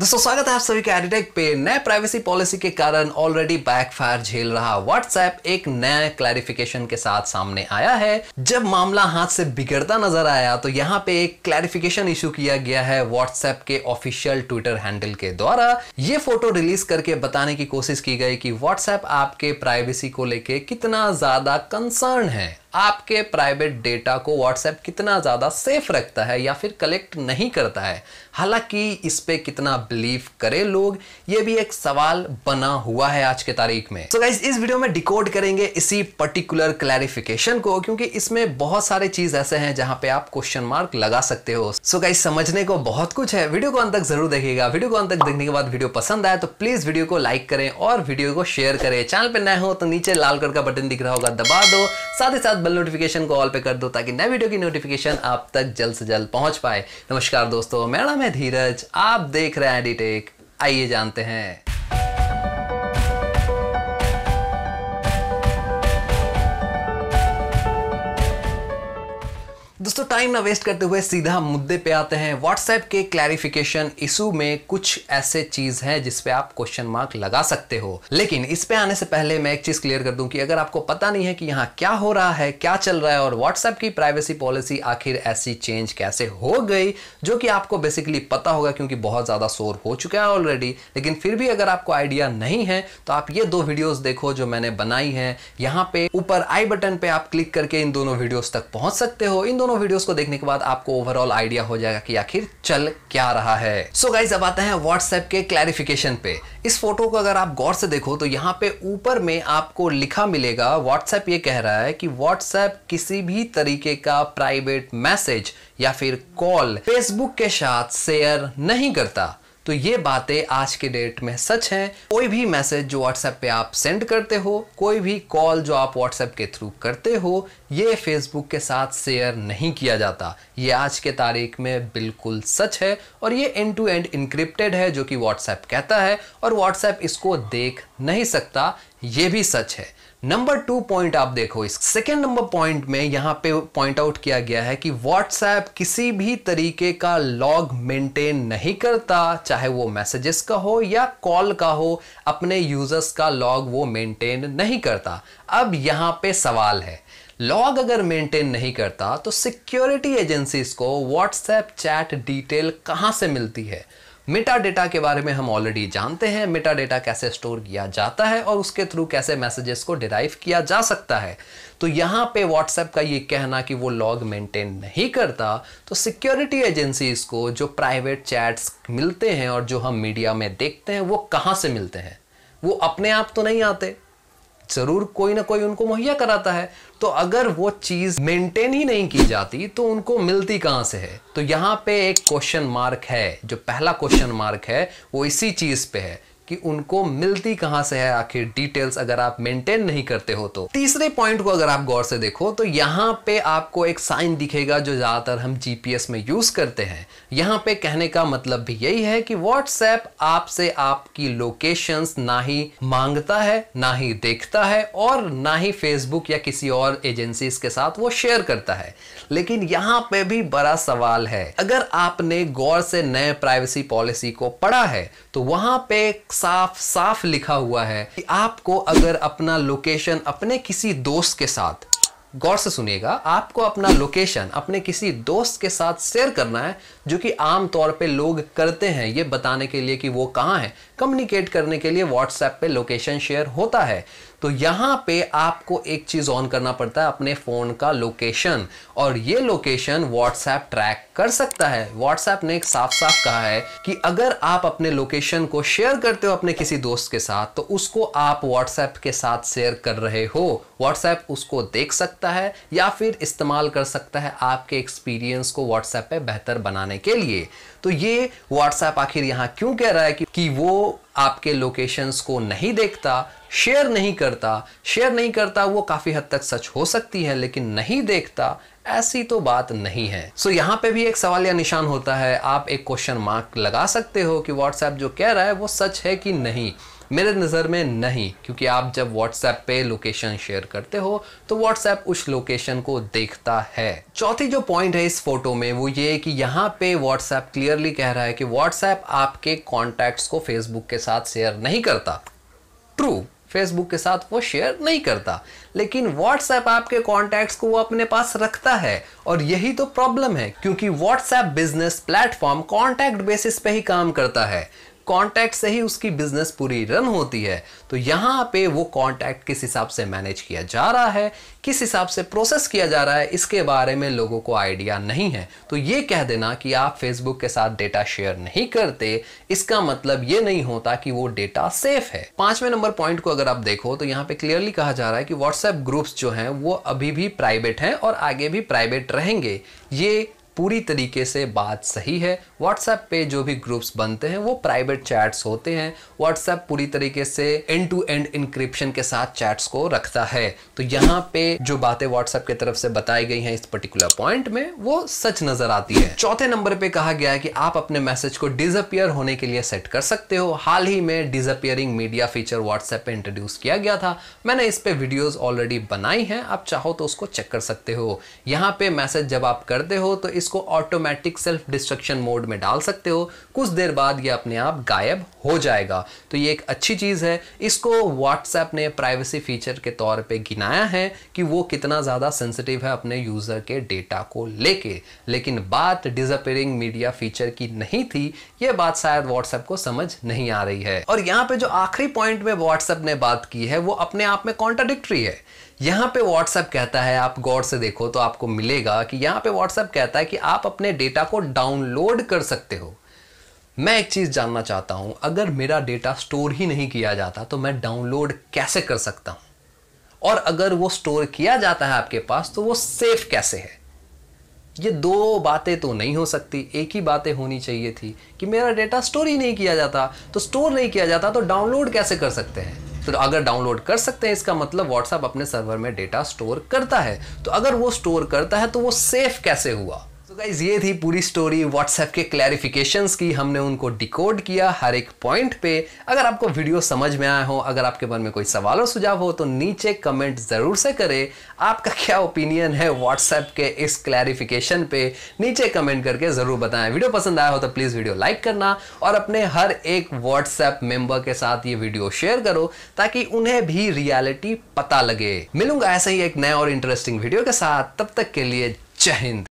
दोस्तों स्वागत है आप सभी के एडिटेक पे नए प्राइवेसी पॉलिसी के कारण ऑलरेडी बैकफायर झेल रहा व्हाट्सएप एक नया क्लैरिफिकेशन के साथ सामने आया है जब मामला हाथ से बिगड़ता नजर आया तो यहाँ पे एक क्लैरिफिकेशन इशू किया गया है व्हाट्सएप के ऑफिशियल ट्विटर हैंडल के द्वारा ये फोटो रिलीज करके बताने की कोशिश की गई कि व्हाट्सएप आपके प्राइवेसी को लेके कितना ज्यादा कंसर्न है आपके प्राइवेट डेटा को व्हाट्सएप कितना ज़्यादा सेफ रखता है या फिर कलेक्ट नहीं करता है हालांकि इस पे कितना बिलीव करे लोग ये भी एक सवाल बना हुआ है आज के तारीख में सो so guys, इस वीडियो में डिकोड करेंगे इसी पर्टिकुलर क्लैरिफिकेशन को क्योंकि इसमें बहुत सारे चीज ऐसे हैं जहां पे आप क्वेश्चन मार्क लगा सकते हो सो so गाइज समझने को बहुत कुछ है वीडियो को अंत तक जरूर देखिएगा वीडियो को अंत तक देखने के बाद वीडियो पसंद आए तो प्लीज वीडियो को लाइक करें और वीडियो को शेयर करें चैनल पर नए हो तो नीचे लाल कलर का बटन दिख रहा होगा दबा दो साथ ही साथ साथ बेल नोटिफिकेशन को ऑल पे कर दो ताकि नए वीडियो की नोटिफिकेशन आप तक जल्द से जल्द पहुंच पाए नमस्कार दोस्तों मेरा नाम है धीरज आप देख रहे हैं डीटेक आइए जानते हैं दोस्तों टाइम ना वेस्ट करते हुए सीधा मुद्दे पे आते हैं व्हाट्सएप के क्लैरिफिकेशन इशू में कुछ ऐसे चीज़ है जिसपे आप क्वेश्चन मार्क लगा सकते हो लेकिन इस पे आने से पहले मैं एक चीज़ क्लियर कर दूं कि अगर आपको पता नहीं है कि यहाँ क्या हो रहा है क्या चल रहा है और व्हाट्सएप की प्राइवेसी पॉलिसी आखिर ऐसी चेंज कैसे हो गई जो कि आपको बेसिकली पता होगा क्योंकि बहुत ज़्यादा शोर हो चुका है ऑलरेडी लेकिन फिर भी अगर आपको आइडिया नहीं है तो आप ये दो वीडियोज़ देखो जो मैंने बनाई है यहाँ पे ऊपर आई बटन पे आप क्लिक करके इन दोनों वीडियोज़ तक पहुंच सकते हो इन दोनों वीडियोस को देखने के बाद आपको ओवरऑल आइडिया हो जाएगा कि आखिर चल क्या रहा है सो so गाइज अब आते हैं व्हाट्सएप के क्लैरिफिकेशन पे इस फोटो को अगर आप गौर से देखो तो यहाँ पे ऊपर में आपको लिखा मिलेगा व्हाट्सएप ये कह रहा है कि व्हाट्सएप किसी भी तरीके का प्राइवेट मैसेज या फिर कॉल फेसबुक के साथ शेयर नहीं करता तो ये बातें आज के डेट में सच हैं कोई भी मैसेज जो व्हाट्सएप पे आप सेंड करते हो कोई भी कॉल जो आप व्हाट्सएप के थ्रू करते हो ये फेसबुक के साथ शेयर नहीं किया जाता ये आज के तारीख में बिल्कुल सच है और ये एंड टू एंड इनक्रिप्टेड है जो कि व्हाट्सएप कहता है और व्हाट्सएप इसको देख नहीं सकता ये भी सच है नंबर टू पॉइंट आप देखो इस सेकेंड नंबर पॉइंट में यहाँ पे पॉइंट आउट किया गया है कि व्हाट्सएप किसी भी तरीके का लॉग मेंटेन नहीं करता चाहे वो मैसेजेस का हो या कॉल का हो अपने यूजर्स का लॉग वो मेंटेन नहीं करता अब यहाँ पे सवाल है लॉग अगर मेंटेन नहीं करता तो सिक्योरिटी एजेंसीज को व्हाट्सएप चैट डिटेल कहाँ से मिलती है मेटा डेटा के बारे में हम ऑलरेडी जानते हैं मेटा डेटा कैसे स्टोर किया जाता है और उसके थ्रू कैसे मैसेजेस को डिराइव किया जा सकता है तो यहाँ पे व्हाट्सएप का ये कहना कि वो लॉग मेंटेन नहीं करता तो सिक्योरिटी एजेंसीज को जो प्राइवेट चैट्स मिलते हैं और जो हम मीडिया में देखते हैं वो कहाँ से मिलते हैं वो अपने आप तो नहीं आते जरूर कोई ना कोई उनको मुहैया कराता है तो अगर वो चीज़ मेंटेन ही नहीं की जाती तो उनको मिलती कहाँ से है तो यहाँ पे एक क्वेश्चन मार्क है जो पहला क्वेश्चन मार्क है वो इसी चीज़ पे है कि उनको मिलती कहां से है आखिर डिटेल्स अगर आप मेंटेन नहीं करते हो तो तीसरे पॉइंट को अगर आप गौर से देखो तो यहां पे आपको एक साइन दिखेगा जो ज़्यादातर हम जीपीएस में यूज़ करते हैं यहां पे कहने का मतलब भी यही है कि व्हाट्सएप आपसे आपकी लोकेशन ना ही मांगता है ना ही देखता है और ना ही फेसबुक या किसी और एजेंसी के साथ वो शेयर करता है लेकिन यहां पे भी बड़ा सवाल है अगर आपने गौर से नए प्राइवेसी पॉलिसी को पढ़ा है तो वहां पे साफ साफ लिखा हुआ है कि आपको अगर अपना लोकेशन अपने किसी दोस्त के साथ गौर से सुनिएगा आपको अपना लोकेशन अपने किसी दोस्त के साथ शेयर करना है जो कि आमतौर पे लोग करते हैं ये बताने के लिए कि वो कहाँ है कम्युनिकेट करने के लिए व्हाट्सएप पे लोकेशन शेयर होता है तो यहाँ पे आपको एक चीज़ ऑन करना पड़ता है अपने फ़ोन का लोकेशन और ये लोकेशन व्हाट्सएप ट्रैक कर सकता है व्हाट्सएप ने एक साफ साफ कहा है कि अगर आप अपने लोकेशन को शेयर करते हो अपने किसी दोस्त के साथ तो उसको आप व्हाट्सएप के साथ शेयर कर रहे हो व्हाट्सएप उसको देख सकता है या फिर इस्तेमाल कर सकता है आपके एक्सपीरियंस को व्हाट्सएप पे बेहतर बनाने के लिए तो ये व्हाट्सएप आखिर यहाँ क्यों कह रहा है कि, कि वो आपके लोकेशंस को नहीं देखता शेयर नहीं करता शेयर नहीं करता वो काफ़ी हद तक सच हो सकती है लेकिन नहीं देखता ऐसी तो बात नहीं है सो so, यहाँ पे भी एक सवाल या निशान होता है आप एक क्वेश्चन मार्क लगा सकते हो कि व्हाट्सएप जो कह रहा है वो सच है कि नहीं मेरे नज़र में नहीं क्योंकि आप जब व्हाट्सएप पे लोकेशन शेयर करते हो तो व्हाट्सएप उस लोकेशन को देखता है चौथी जो पॉइंट है इस फोटो में वो ये कि यहाँ पे व्हाट्सएप क्लियरली कह रहा है कि व्हाट्सएप आपके कॉन्टैक्ट्स को फेसबुक के साथ शेयर नहीं करता ट्रू फेसबुक के साथ वो शेयर नहीं करता लेकिन व्हाट्सएप आपके कॉन्टैक्ट्स को वो अपने पास रखता है और यही तो प्रॉब्लम है क्योंकि WhatsApp business platform contact basis पे ही काम करता है कॉन्टैक्ट से ही उसकी बिजनेस पूरी रन होती है तो यहाँ पे वो कॉन्टैक्ट किस हिसाब से मैनेज किया जा रहा है किस हिसाब से प्रोसेस किया जा रहा है इसके बारे में लोगों को आइडिया नहीं है तो ये कह देना कि आप फेसबुक के साथ डेटा शेयर नहीं करते इसका मतलब ये नहीं होता कि वो डेटा सेफ है पांचवें नंबर पॉइंट को अगर आप देखो तो यहाँ पे क्लियरली कहा जा रहा है कि व्हाट्सएप ग्रुप्स जो हैं वो अभी भी प्राइवेट हैं और आगे भी प्राइवेट रहेंगे ये पूरी तरीके से बात सही है व्हाट्सएप पे जो भी ग्रुप्स बनते हैं वो प्राइवेट चैट्स होते हैं व्हाट्सएप पूरी तरीके से एंड टू एंड इंक्रिप्शन के साथ चैट्स को रखता है तो यहाँ पे जो बातें व्हाट्सएप की तरफ से बताई गई हैं इस पर्टिकुलर पॉइंट में वो सच नजर आती है चौथे नंबर पे कहा गया है कि आप अपने मैसेज को डिजअपियर होने के लिए सेट कर सकते हो हाल ही में डिजअपियरिंग मीडिया फीचर व्हाट्सएप पे इंट्रोड्यूस किया गया था मैंने इस पे वीडियोज ऑलरेडी बनाई हैं आप चाहो तो उसको चेक कर सकते हो यहाँ पे मैसेज जब आप करते हो तो इसको ऑटोमेटिक सेल्फ डिस्ट्रक्शन मोड में डाल सकते हो कुछ देर बाद ये अपने आप गायब हो जाएगा तो ये एक अच्छी चीज़ है इसको व्हाट्सएप ने प्राइवेसी फीचर के तौर पे गिनाया है कि वो कितना ज़्यादा सेंसिटिव है अपने यूज़र के डेटा को लेके लेकिन बात डिजपेयरिंग मीडिया फीचर की नहीं थी ये बात शायद व्हाट्सएप को समझ नहीं आ रही है और यहाँ पे जो आखिरी पॉइंट में व्हाट्सएप ने बात की है वो अपने आप में कॉन्ट्राडिक्ट्री है यहाँ पे व्हाट्सएप कहता है आप गौर से देखो तो आपको मिलेगा कि यहाँ पे व्हाट्सएप कहता है कि आप अपने डेटा को डाउनलोड कर सकते हो मैं एक चीज़ जानना चाहता हूं अगर मेरा डेटा स्टोर ही नहीं किया जाता तो मैं डाउनलोड कैसे कर सकता हूं और अगर वो स्टोर किया जाता है आपके पास तो वो सेफ कैसे है ये दो बातें तो नहीं हो सकती एक ही बातें होनी चाहिए थी कि मेरा डेटा स्टोर ही नहीं किया जाता तो स्टोर नहीं किया जाता तो डाउनलोड कैसे कर सकते हैं तो अगर डाउनलोड कर सकते हैं इसका मतलब व्हाट्सएप अपने सर्वर में डेटा स्टोर करता है तो अगर वो स्टोर करता है तो वो सेफ कैसे हुआ गाइज ये थी पूरी स्टोरी व्हाट्सएप के क्लैरिफिकेशन की हमने उनको डिकोड किया हर एक पॉइंट पे अगर आपको वीडियो समझ में आया हो अगर आपके मन में कोई सवाल और सुझाव हो तो नीचे कमेंट ज़रूर से करें आपका क्या ओपिनियन है व्हाट्सएप के इस क्लैरिफिकेशन पे नीचे कमेंट करके ज़रूर बताएं वीडियो पसंद आया हो तो प्लीज़ वीडियो लाइक करना और अपने हर एक व्हाट्सएप मेंबर के साथ ये वीडियो शेयर करो ताकि उन्हें भी रियलिटी पता लगे मिलूंगा ऐसे ही एक नए और इंटरेस्टिंग वीडियो के साथ तब तक के लिए जय हिंद